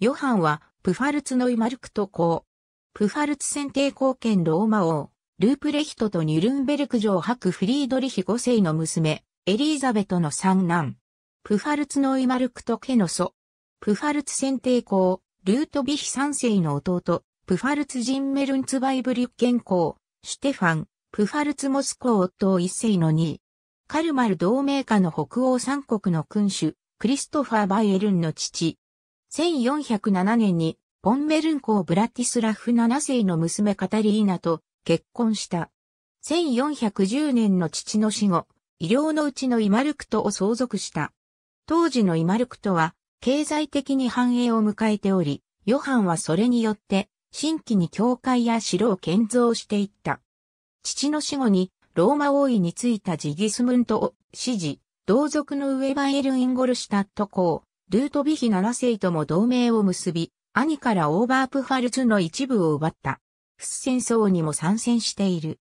ヨハンは、プファルツノイマルクト公。プファルツ選定公兼ローマ王、ループレヒトとニュルンベルク城博フリードリヒ5世の娘、エリーザベトの三男。プファルツノイマルクト家の祖。プファルツ選定公、ルートビヒ3世の弟、プファルツジンメルンツバイブリュッケン公、シュテファン、プファルツモスコー夫1世の2位。カルマル同盟下の北欧三国の君主、クリストファー・バイエルンの父。1407年に、ポンメルン公ブラティスラフ7世の娘カタリーナと結婚した。1410年の父の死後、医療のうちのイマルクトを相続した。当時のイマルクトは、経済的に繁栄を迎えており、ヨハンはそれによって、新規に教会や城を建造していった。父の死後に、ローマ王位についたジギスムントを支持、同族の上バイエル・インゴルシュタット公、ルートビヒ7世とも同盟を結び、兄からオーバープファルツの一部を奪った。フス戦争にも参戦している。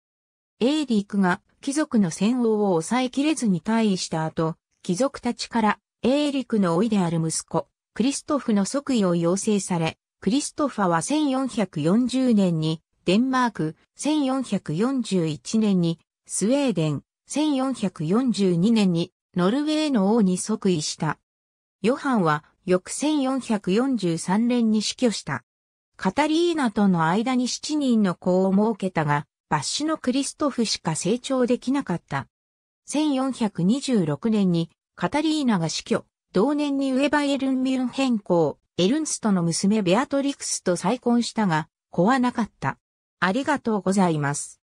エーリックが貴族の戦王を抑えきれずに退位した後、貴族たちからエーリクの老いである息子、クリストフの即位を要請され、クリストファは1440年にデンマーク、1441年にスウェーデン、1442年にノルウェーの王に即位した。ヨハンは翌1443年に死去した。カタリーナとの間に7人の子を設けたが、バッシュのクリストフしか成長できなかった。1426年にカタリーナが死去、同年にウェバエルンミュン変更、エルンストの娘ベアトリクスと再婚したが、子はなかった。ありがとうございます。